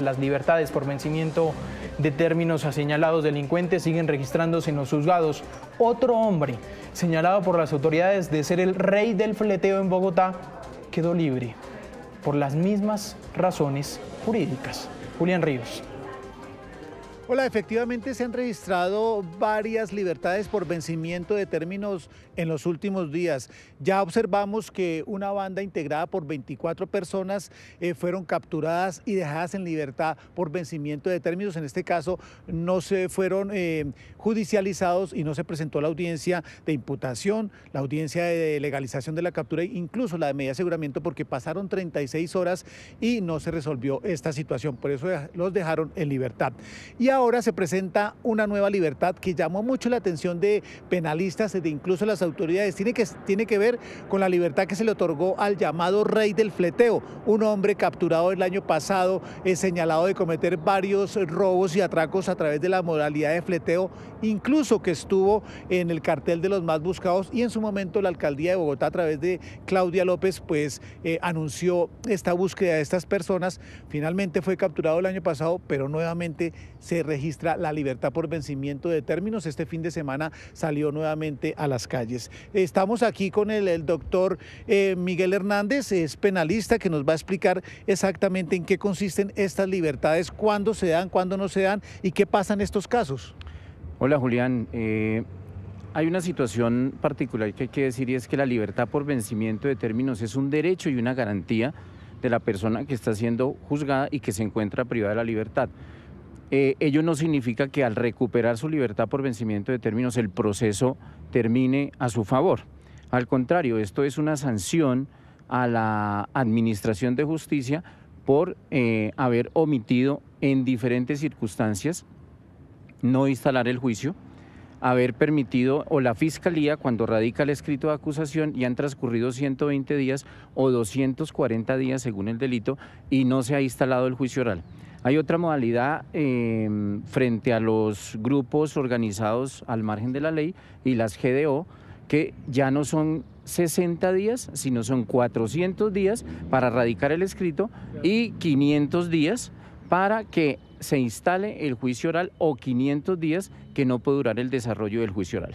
Las libertades por vencimiento de términos a señalados delincuentes siguen registrándose en los juzgados. Otro hombre, señalado por las autoridades de ser el rey del fleteo en Bogotá, quedó libre por las mismas razones jurídicas. Julián Ríos. Hola, efectivamente se han registrado varias libertades por vencimiento de términos en los últimos días. Ya observamos que una banda integrada por 24 personas eh, fueron capturadas y dejadas en libertad por vencimiento de términos. En este caso no se fueron eh, judicializados y no se presentó la audiencia de imputación, la audiencia de legalización de la captura e incluso la de media de aseguramiento porque pasaron 36 horas y no se resolvió esta situación. Por eso los dejaron en libertad ahora se presenta una nueva libertad que llamó mucho la atención de penalistas e incluso las autoridades. Tiene que, tiene que ver con la libertad que se le otorgó al llamado rey del fleteo, un hombre capturado el año pasado, eh, señalado de cometer varios robos y atracos a través de la modalidad de fleteo, incluso que estuvo en el cartel de los más buscados y en su momento la alcaldía de Bogotá a través de Claudia López pues eh, anunció esta búsqueda de estas personas. Finalmente fue capturado el año pasado, pero nuevamente se registra la libertad por vencimiento de términos. Este fin de semana salió nuevamente a las calles. Estamos aquí con el, doctor eh, Miguel Hernández, es penalista, que nos va a explicar exactamente en qué consisten estas libertades, cuándo se dan, cuándo no se dan y qué pasa en estos casos. Hola Julián, eh, hay una situación particular que hay que decir y es que la libertad por vencimiento de términos es un derecho y una garantía de la persona que está siendo juzgada y que se encuentra privada de la libertad. Eh, ello no significa que al recuperar su libertad por vencimiento de términos el proceso termine a su favor. Al contrario, esto es una sanción a la Administración de Justicia por eh, haber omitido en diferentes circunstancias no instalar el juicio, haber permitido o la Fiscalía cuando radica el escrito de acusación y han transcurrido 120 días o 240 días según el delito y no se ha instalado el juicio oral. Hay otra modalidad em, frente a los grupos organizados al margen de la ley y las GDO, que ya no son 60 días, sino son 400 días para radicar el escrito y 500 días para que se instale el juicio oral o 500 días que no puede durar el desarrollo del juicio oral.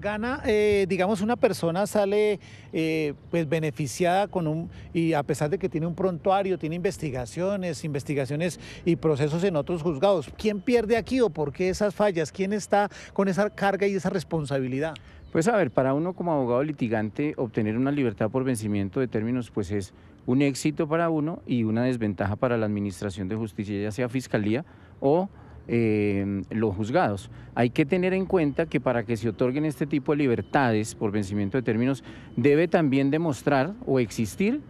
Gana, eh, digamos, una persona sale eh, pues beneficiada con un, y a pesar de que tiene un prontuario, tiene investigaciones, investigaciones y procesos en otros juzgados. ¿Quién pierde aquí o por qué esas fallas? ¿Quién está con esa carga y esa responsabilidad? Pues a ver, para uno como abogado litigante, obtener una libertad por vencimiento de términos, pues es un éxito para uno y una desventaja para la Administración de Justicia, ya sea Fiscalía o eh, los juzgados. Hay que tener en cuenta que para que se otorguen este tipo de libertades por vencimiento de términos, debe también demostrar o existir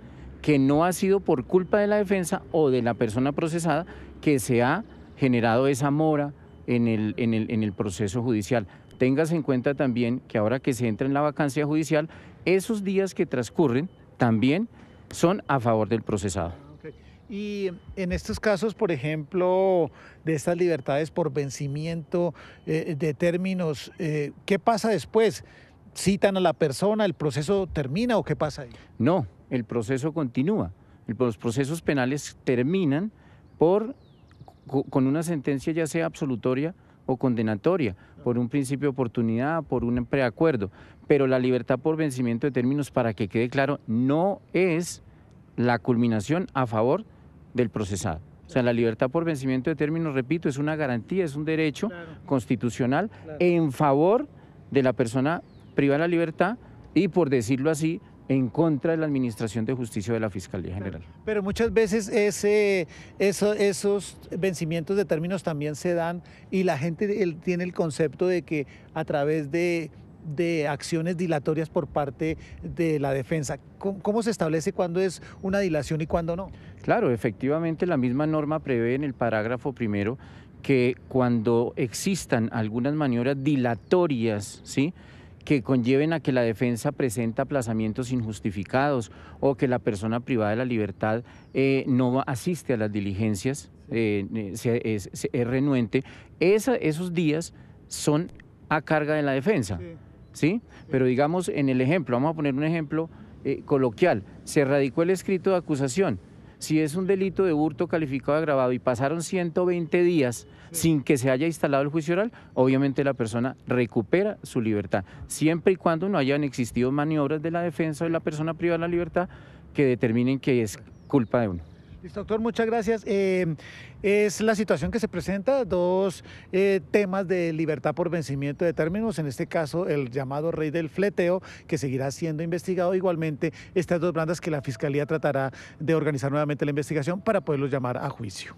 que no ha sido por culpa de la defensa o de la persona procesada que se ha generado esa mora en el proceso judicial tengas en cuenta también que ahora que se entra en la vacancia judicial, esos días que transcurren también son a favor del procesado. Y en estos casos, por ejemplo, de estas libertades por vencimiento eh, de términos, eh, ¿qué pasa después? ¿Citan a la persona? ¿El proceso termina o qué pasa ahí? No, el proceso continúa. Los procesos penales terminan por, con una sentencia ya sea absolutoria o condenatoria, por un principio de oportunidad, por un preacuerdo. Pero la libertad por vencimiento de términos, para que quede claro, no es la culminación a favor del procesado. O sea, la libertad por vencimiento de términos, repito, es una garantía, es un derecho constitucional en favor de la persona privada de la libertad y, por decirlo así, en contra de la Administración de Justicia de la Fiscalía General. Pero, muchas veces esos vencimientos de términos también se dan y la gente tiene el concepto de que a través de, acciones dilatorias por parte de la defensa. ¿Cómo, ¿Cómo, se establece cuándo es una dilación y cuándo no? Claro, efectivamente la misma norma prevé en el parágrafo primero que cuando existan algunas maniobras dilatorias, ¿sí? que conlleven a que la defensa presenta aplazamientos injustificados o que la persona privada de la libertad eh, no asiste a las diligencias, eh, eh, es, renuente, esos días son a carga de la defensa. Sí. Pero digamos en el ejemplo, vamos a poner un ejemplo coloquial, se radicó el escrito de acusación si es un delito de hurto calificado agravado y pasaron 120 días sin que se haya instalado el juicio oral, obviamente la persona recupera su libertad, siempre y cuando no hayan existido maniobras de la defensa de la persona privada de la libertad que determinen que es culpa de uno doctor, muchas gracias. Eh, es la situación que se presenta, dos eh, temas de libertad por vencimiento de términos, en este caso el llamado rey del fleteo, que seguirá siendo investigado. Igualmente, estas dos bandas que la Fiscalía tratará de organizar nuevamente la investigación para poderlos llamar a juicio.